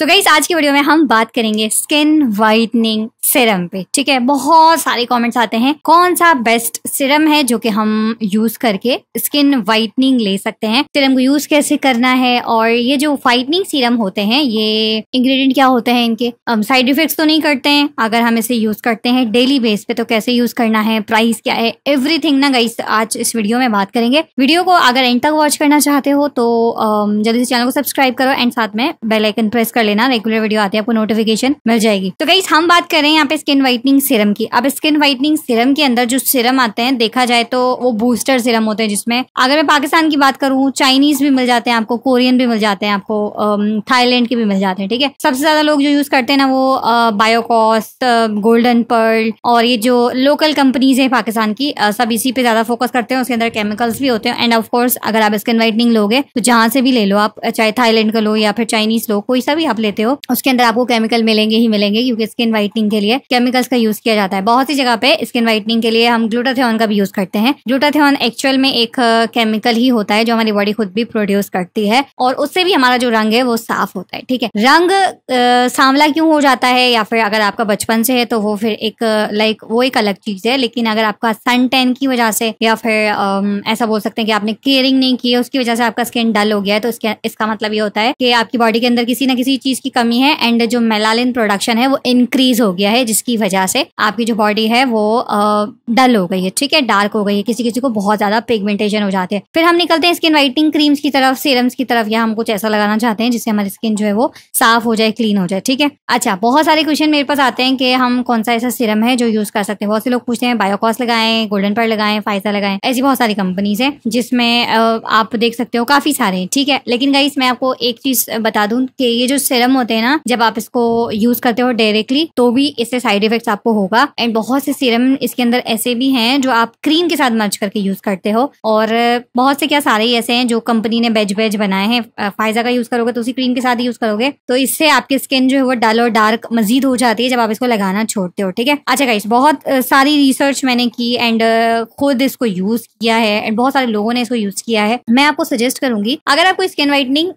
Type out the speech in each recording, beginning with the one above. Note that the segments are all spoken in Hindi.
सो so गाइस आज की वीडियो में हम बात करेंगे स्किन वाइटनिंग सिरम पे ठीक है बहुत सारे कमेंट्स आते हैं कौन सा बेस्ट सिरम है जो कि हम यूज करके स्किन वाइटनिंग ले सकते हैं सिरम को यूज कैसे करना है और ये जो वाइटनिंग सीरम होते हैं ये इंग्रेडिएंट क्या होते हैं इनके साइड इफेक्ट्स तो नहीं करते हैं अगर हम इसे यूज करते हैं डेली बेस पे तो कैसे यूज करना है प्राइस क्या है एवरीथिंग ना गाइस आज इस वीडियो में बात करेंगे वीडियो को अगर एंड तक वॉच करना चाहते हो तो जल्दी से चैनल को सब्सक्राइब करो एंड साथ में बेलाइकन प्रेस कर लेना रेगुलर वीडियो आते हैं आपको नोटिफिकेशन मिल जाएगी तो गई हम बात करें यहाँ पे स्किन व्हाइटनिंग सीरम की अब स्किन व्हाइटनिंग सीरम के अंदर जो सीरम आते हैं देखा जाए तो वो बूस्टर सीरम होते हैं जिसमें अगर मैं पाकिस्तान की बात करूँ चाइनीज भी मिल जाते हैं आपको कोरियन भी मिल जाते हैं आपको थाईलैंड um, के भी मिल जाते हैं ठीक है सबसे ज्यादा लोग जो यूज करते हैं ना वो बायोकॉस गोल्डन पर्ल और ये जो लोकल कंपनीज है पाकिस्तान की uh, सब इसी पे ज्यादा फोकस करते हैं उसके अंदर केमिकल्स भी होते हैं एंड ऑफकोर्स अगर आप स्किन व्हाइटनिंग लोगे तो जहां से भी ले लो आप चाहे थाईलैंड का लो या फिर चाइनीज लो कोई सा भी आप लेते हो उसके अंदर आपको केमिकल मिलेंगे ही मिलेंगे क्योंकि स्किन व्हाइटनिंग के लिए केमिकल्स का यूज किया जाता है बहुत सी जगह पे स्किन व्हाइटनिंग के लिए हम ग्लूटाथेन का भी यूज करते हैं ग्लूटाथेन एक्चुअल में एक केमिकल ही होता है जो हमारी बॉडी खुद भी प्रोड्यूस करती है और उससे भी हमारा जो रंग है वो साफ होता है ठीक है रंग सांवला क्यों हो जाता है या फिर अगर आपका बचपन से है तो वो फिर एक लाइक वो एक अलग चीज है लेकिन अगर आपका सन टैन की वजह से या फिर ऐसा बोल सकते हैं कि आपने केयरिंग नहीं की है उसकी वजह से आपका स्किन डल हो गया है तो इसका मतलब ये होता है कि आपकी बॉडी के अंदर किसी ना किसी चीज़ की कमी है एंड जो मेलालिन प्रोडक्शन है वो इंक्रीज हो गया है जिसकी वजह से आपकी जो बॉडी है वो डल हो गई है ठीक है डार्क हो गई है किसी किसी को बहुत ज़्यादा पिगमेंटेशन हो जाते हैं फिर हम निकलते हैं स्किन वाइटिंग क्रीम्स की तरफ सीरम्स की तरफ या हम कुछ ऐसा लगाना चाहते हैं जिससे हमारी स्किन जो है वो साफ हो जाए क्लीन हो जाए ठीक है अच्छा बहुत सारे क्वेश्चन मेरे पास आते हैं कि हम कौन सा ऐसा सीरम है जो यूज़ कर सकते हैं बहुत से लोग पूछते हैं बायोकॉस लगाएं गोल्डन पर लगाएं फाइजा लगाएं ऐसी बहुत सारी कंपनीज है जिसमें आप देख सकते हो काफ़ी सारे ठीक है लेकिन गाइस मैं आपको एक चीज़ बता दूं कि ये जो सिरम होते हैं ना जब आप इसको यूज करते हो डायरेक्टली तो भी इससे साइड इफेक्ट आपको होगा एंड बहुत से सीरम इसके अंदर ऐसे भी हैं जो आप क्रीम के साथ मर्च करके यूज करते हो और बहुत से क्या सारे ही ऐसे हैं जो कंपनी ने बेज बेज बनाए हैं फायजा का यूज करोगे तो उसी क्रीम के साथ यूज करोगे तो इससे आपकी स्किन जो है वो डल और डार्क मजीद हो जाती है जब आप इसको लगाना छोड़ते हो ठीक है अच्छा गाइस बहुत सारी रिसर्च मैंने की एंड खुद इसको यूज किया है एंड बहुत सारे लोगों ने इसको यूज किया है मैं आपको सजेस्ट करूंगी अगर आपको स्किन वाइटनिंग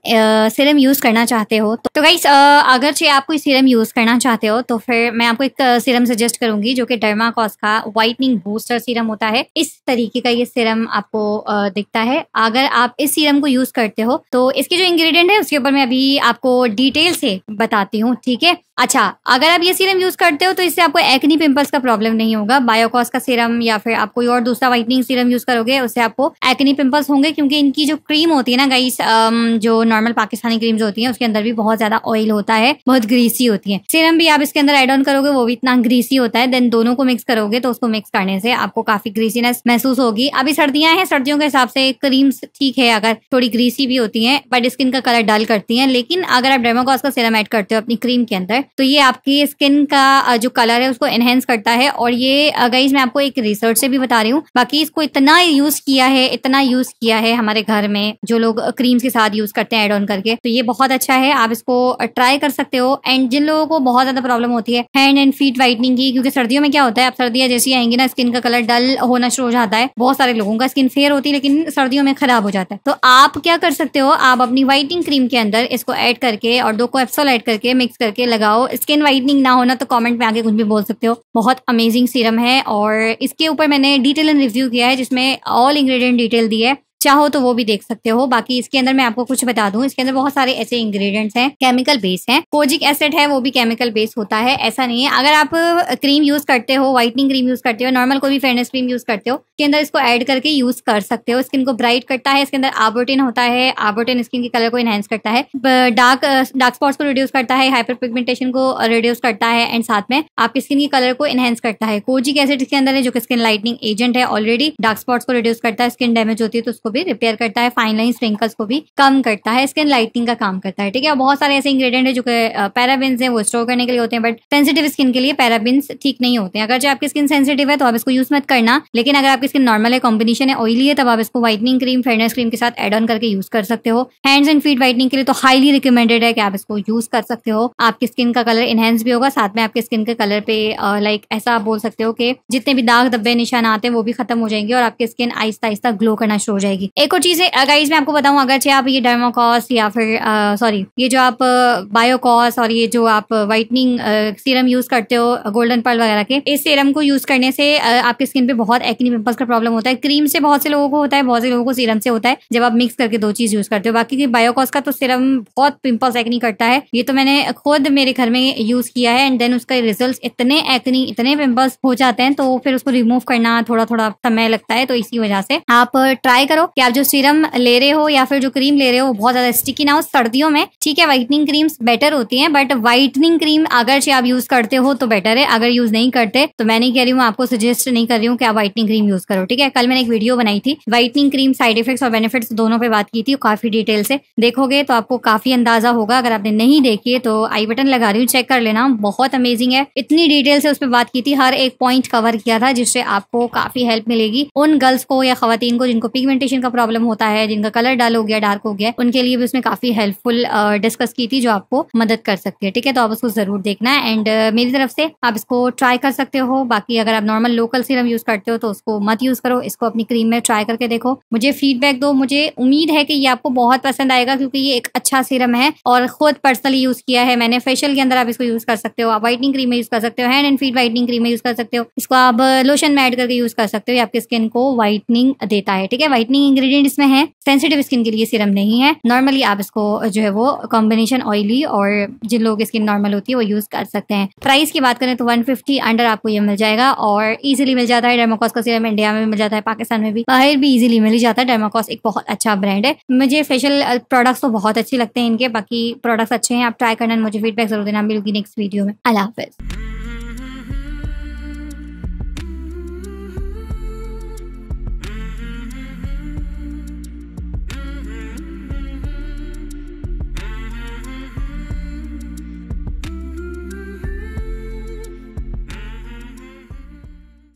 सिरम यूज करना चाहते हो तो गाइस uh, अगर चाहे आपको सीरम यूज़ करना चाहते हो तो फिर मैं आपको एक सीरम uh, सजेस्ट करूंगी जो कि डर्माकॉस का व्हाइटनिंग बूस्टर सीरम होता है इस तरीके का ये सीरम आपको uh, दिखता है अगर आप इस सीरम को यूज़ करते हो तो इसके जो इंग्रेडिएंट है उसके ऊपर मैं अभी आपको डिटेल से बताती हूँ ठीक है अच्छा अगर आप ये सीरम यूज करते हो तो इससे आपको एक्नी पिंपल्स का प्रॉब्लम नहीं होगा बायोकॉस का सीरम या फिर आप कोई और दूसरा व्हाइटनिंग सीरम यूज करोगे उससे आपको एक्नी पिंपल्स होंगे क्योंकि इनकी जो क्रीम होती है ना गाइस um, जो नॉर्मल पाकिस्तानी क्रीम्स होती है उसके अंदर भी बहुत ज्यादा ऑयल होता है बहुत ग्रीसी होती है सीरम भी आप इसके अंदर एड ऑन करोगे वो भी इतना ग्रीसी होता है देन दोनों को मिक्स करोगे तो उसको मिक्स करने से आपको काफी ग्रीसीनेस महसूस होगी अभी सर्दियां हैं सर्दियों के हिसाब से क्रीम्स ठीक है अगर थोड़ी ग्रीसी भी होती है बट स्किन का कलर डल करती है लेकिन अगर आप डेमोकॉस का सीरम एड करते हो अपनी क्रीम के अंदर तो ये आपकी स्किन का जो कलर है उसको एनहेंस करता है और ये गाइज मैं आपको एक रिसर्च से भी बता रही हूँ बाकी इसको इतना यूज किया है इतना यूज किया है हमारे घर में जो लोग क्रीम्स के साथ यूज करते हैं एड ऑन करके तो ये बहुत अच्छा है आप इसको ट्राई कर सकते हो एंड जिन लोगों को बहुत ज्यादा प्रॉब्लम होती है हैंड एंड फीट वाइटनिंग की क्योंकि सर्दियों में क्या होता है आप सर्दियां जैसी आएंगी ना स्किन का कलर डल होना शुरू हो जाता है बहुत सारे लोगों का स्किन फेयर होती है लेकिन सर्दियों में खराब हो जाता है तो आप क्या कर सकते हो आप अपनी व्हाइटनिंग क्रीम के अंदर इसको ऐड करके और दो को एप्सोल ऐड करके मिक्स करके लगाओ लगाओ स्किन वाइटनिंग ना होना तो कमेंट में आके कुछ भी बोल सकते हो बहुत अमेजिंग सीरम है और इसके ऊपर मैंने डिटेल एंड रिव्यू किया है जिसमें ऑल इंग्रेडिएंट डिटेल दी है चाहो तो वो भी देख सकते हो बाकी इसके अंदर मैं आपको कुछ बता दूं इसके अंदर बहुत सारे ऐसे इंग्रेडिएंट्स हैं केमिकल बेस हैं कोजिक एसिड है वो भी केमिकल बेस होता है ऐसा नहीं है अगर आप क्रीम यूज करते हो व्हाइटनिंग क्रीम यूज करते हो नॉर्मल कोई भी फेयरनेस क्रीम यूज करते हो इसके अंदर इसको एड करके यूज कर सकते हो स्किन को ब्राइट करता है इसके अंदर आबोटिन होता है आबोटिन स्किन के कलर को इनहेंस करता है डार्क डार्क स्पॉट्स को रिड्यूस करता है हाइपर पिगमेंटेशन को रिड्यूस करता है एंड साथ में आपकी स्किन के कलर को इनहेंस करता है कोजिक एसिड इसके अंदर है जो कि स्किन लाइटनिंग एजेंट है ऑलरेडी डार्क स्पॉट्स को रिड्यूस करता है स्किन डैमेज होती है तो उसको भी रिपेयर करता है फाइन लाइन स्प्रिंकल्स को भी कम करता है स्किन लाइटनिंग का काम करता है ठीक है बहुत सारे ऐसे इंग्रेडिएंट है जो पैराबिन्स है वो स्टोर करने के लिए होते हैं बट सेंसिटिव स्किन के लिए पैराबिन्स ठीक नहीं होते हैं अगर जो आपकी स्किन सेंसिटिव है तो आप इसको यूज मत करना लेकिन अगर आपकी स्किन नॉर्मल है कॉम्बिनेशन है ऑयली है तब आप इसको व्हाइटनिंग क्रीम फेयरनेस क्रीम के साथ एड ऑन करके यूज कर सकते हो हैंड्स एंड फीट व्हाइटनिंग के लिए तो हाईली रिकमेंडेड है कि आप इसको यूज कर सकते हो आपकी स्किन का कलर इनहेंस भी होगा साथ में आपके स्किन के कलर पे लाइक ऐसा आप बोल सकते हो कि जितने भी दाग धब्बे निशान आते हैं वो भी खत्म हो जाएंगे और आपकी स्किन आहिस्ता आहिस्ता ग्लो करना शुरू हो जाएगी जाएगी एक और चीज है गाइज मैं आपको बताऊँ अगर चाहे आप ये डायमोकॉस या फिर सॉरी ये जो आप बायोकॉस और ये जो आप व्हाइटनिंग सीरम यूज करते हो गोल्डन पर्ल वगैरह के इस सीरम को यूज करने से आपकी स्किन पे बहुत एक्नी पिंपल्स का प्रॉब्लम होता है क्रीम से बहुत से लोगों को होता है बहुत से लोगों को सीरम से होता है जब आप मिक्स करके दो चीज यूज करते हो बाकी बायोकॉस का तो सीरम बहुत पिंपल्स एक्नी करता है ये तो मैंने खुद मेरे घर में यूज किया है एंड देन उसका रिजल्ट इतने एक्नी इतने पिंपल्स हो जाते हैं तो फिर उसको रिमूव करना थोड़ा थोड़ा समय लगता है तो इसी वजह से आप ट्राई करो हो कि आप जो सीरम ले रहे हो या फिर जो क्रीम ले रहे हो वो बहुत ज्यादा स्टिकी ना हो सर्दियों में ठीक है व्हाइटनिंग क्रीम्स बेटर होती है बट व्हाइटनिंग क्रीम अगर से आप यूज करते हो तो बेटर है अगर यूज नहीं करते तो मैं नहीं कह रही हूँ आपको सजेस्ट नहीं कर रही हूँ कि आप व्हाइटनिंग क्रीम यूज करो ठीक है कल मैंने एक वीडियो बनाई थी व्हाइटनिंग क्रीम साइड इफेक्ट्स और बेनिफिट्स दोनों पे बात की थी काफी डिटेल से देखोगे तो आपको काफी अंदाजा होगा अगर आपने नहीं देखी है तो आई बटन लगा रही हूँ चेक कर लेना बहुत अमेजिंग है इतनी डिटेल से उस पर बात की थी हर एक पॉइंट कवर किया था जिससे आपको काफी हेल्प मिलेगी उन गर्ल्स को या खातन को जिनको पिगमेंटेशन पिगमेंटेशन का प्रॉब्लम होता है जिनका कलर डल हो गया डार्क हो गया उनके लिए भी उसमें काफी हेल्पफुल डिस्कस की थी जो आपको मदद कर सकती है ठीक है तो आप उसको जरूर देखना है एंड मेरी तरफ से आप इसको ट्राई कर सकते हो बाकी अगर आप नॉर्मल लोकल सीरम यूज करते हो तो उसको मत यूज करो इसको अपनी क्रीम में ट्राई करके देखो मुझे फीडबैक दो मुझे उम्मीद है कि ये आपको बहुत पसंद आएगा क्योंकि ये एक अच्छा सीरम है और खुद पर्सनली यूज किया है मैंने फेशियल के अंदर आप इसको यूज कर सकते हो आप व्हाइटनिंग क्रीम में यूज कर सकते हो hand and feet whitening cream में यूज कर सकते हो इसको आप लोशन में एड करके यूज कर सकते हो ये आपकी स्किन को व्हाइटनिंग देता है ठीक है व्हाइटनिंग नहीं इंग्रेडिएंट इसमें है सेंसिटिव स्किन के लिए सीरम नहीं है नॉर्मली आप इसको जो है वो कॉम्बिनेशन ऑयली और जिन लोगों की स्किन नॉर्मल होती है वो यूज कर सकते हैं प्राइस की बात करें तो 150 अंडर आपको ये मिल जाएगा और इजिली मिल जाता है डेमोकॉस का सीरम इंडिया में भी मिल जाता है पाकिस्तान में भी बाहर भी इजिली मिल जाता है डेमोकॉस एक बहुत अच्छा ब्रांड है मुझे फेशियल प्रोडक्ट्स तो बहुत अच्छे लगते हैं इनके बाकी प्रोडक्ट्स अच्छे हैं आप ट्राई करना मुझे फीडबैक जरूर देना मिलूंगी नेक्स्ट वीडियो में अला हाफिज़